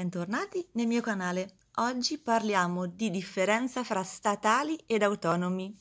Bentornati nel mio canale. Oggi parliamo di differenza fra statali ed autonomi.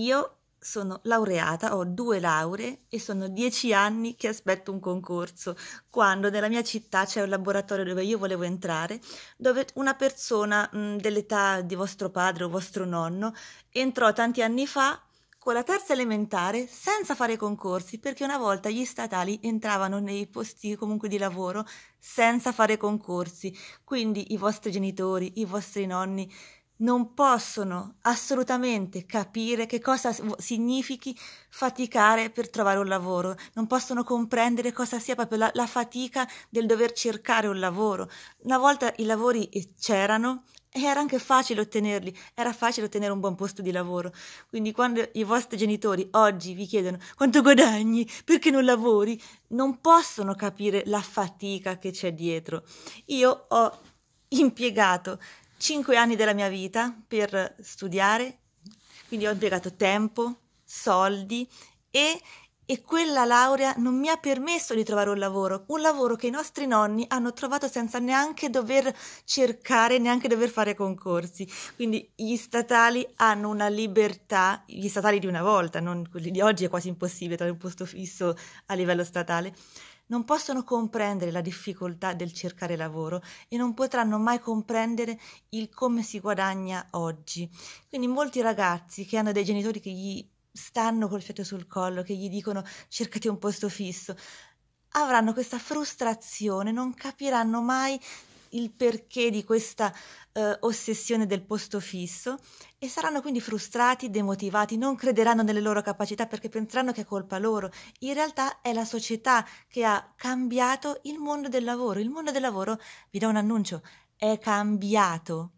Io sono laureata, ho due lauree e sono dieci anni che aspetto un concorso, quando nella mia città c'è un laboratorio dove io volevo entrare, dove una persona dell'età di vostro padre o vostro nonno entrò tanti anni fa con la terza elementare senza fare concorsi perché una volta gli statali entravano nei posti comunque di lavoro senza fare concorsi, quindi i vostri genitori, i vostri nonni non possono assolutamente capire che cosa significhi faticare per trovare un lavoro, non possono comprendere cosa sia proprio la, la fatica del dover cercare un lavoro. Una volta i lavori eh, c'erano, era anche facile ottenerli, era facile ottenere un buon posto di lavoro. Quindi quando i vostri genitori oggi vi chiedono quanto guadagni, perché non lavori, non possono capire la fatica che c'è dietro. Io ho impiegato 5 anni della mia vita per studiare, quindi ho impiegato tempo, soldi e e quella laurea non mi ha permesso di trovare un lavoro, un lavoro che i nostri nonni hanno trovato senza neanche dover cercare, neanche dover fare concorsi. Quindi gli statali hanno una libertà, gli statali di una volta, non quelli di oggi è quasi impossibile trovare un posto fisso a livello statale, non possono comprendere la difficoltà del cercare lavoro e non potranno mai comprendere il come si guadagna oggi. Quindi molti ragazzi che hanno dei genitori che gli stanno col fiato sul collo, che gli dicono cercati un posto fisso, avranno questa frustrazione, non capiranno mai il perché di questa eh, ossessione del posto fisso e saranno quindi frustrati, demotivati, non crederanno nelle loro capacità perché penseranno che è colpa loro. In realtà è la società che ha cambiato il mondo del lavoro. Il mondo del lavoro, vi do un annuncio, è cambiato.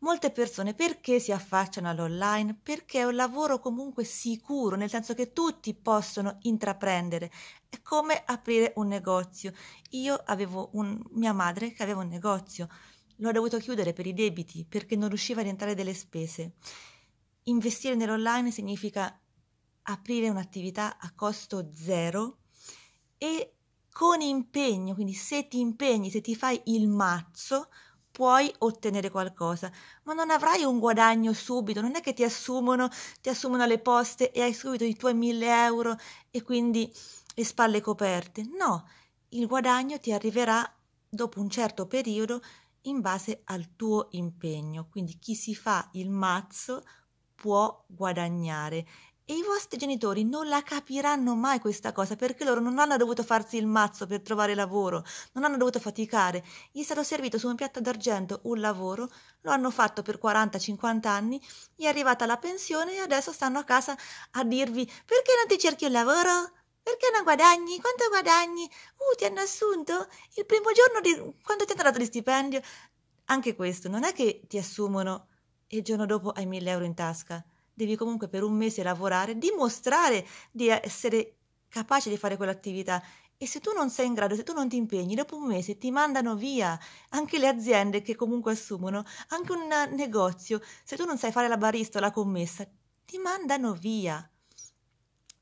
Molte persone perché si affacciano all'online? Perché è un lavoro comunque sicuro, nel senso che tutti possono intraprendere. È come aprire un negozio. Io avevo un, mia madre che aveva un negozio, l'ho dovuto chiudere per i debiti perché non riusciva a rientrare delle spese. Investire nell'online significa aprire un'attività a costo zero e con impegno, quindi se ti impegni, se ti fai il mazzo, puoi ottenere qualcosa, ma non avrai un guadagno subito, non è che ti assumono, ti assumono alle poste e hai subito i tuoi 1000 euro e quindi le spalle coperte. No, il guadagno ti arriverà dopo un certo periodo in base al tuo impegno. Quindi chi si fa il mazzo può guadagnare e i vostri genitori non la capiranno mai questa cosa perché loro non hanno dovuto farsi il mazzo per trovare lavoro, non hanno dovuto faticare, gli è stato servito su un piatto d'argento un lavoro, lo hanno fatto per 40-50 anni, gli è arrivata la pensione e adesso stanno a casa a dirvi perché non ti cerchi un lavoro? Perché non guadagni? Quanto guadagni? Uh, ti hanno assunto? Il primo giorno di... quando ti hanno dato di stipendio? Anche questo, non è che ti assumono e il giorno dopo hai 1000 euro in tasca devi comunque per un mese lavorare, dimostrare di essere capace di fare quell'attività e se tu non sei in grado, se tu non ti impegni, dopo un mese ti mandano via anche le aziende che comunque assumono, anche un eh, negozio, se tu non sai fare la barista o la commessa, ti mandano via.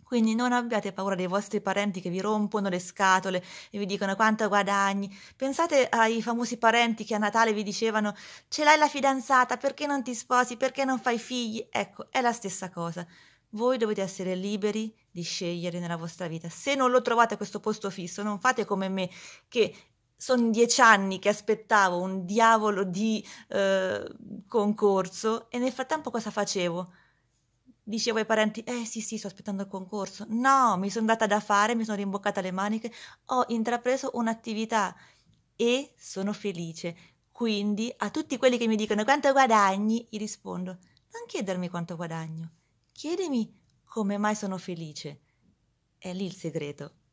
Quindi non abbiate paura dei vostri parenti che vi rompono le scatole e vi dicono quanto guadagni. Pensate ai famosi parenti che a Natale vi dicevano ce l'hai la fidanzata, perché non ti sposi, perché non fai figli? Ecco, è la stessa cosa. Voi dovete essere liberi di scegliere nella vostra vita. Se non lo trovate a questo posto fisso, non fate come me che sono dieci anni che aspettavo un diavolo di eh, concorso e nel frattempo cosa facevo? Dicevo ai parenti, eh sì sì, sto aspettando il concorso. No, mi sono data da fare, mi sono rimboccata le maniche, ho intrapreso un'attività e sono felice. Quindi a tutti quelli che mi dicono quanto guadagni, gli rispondo, non chiedermi quanto guadagno, chiedimi come mai sono felice. È lì il segreto.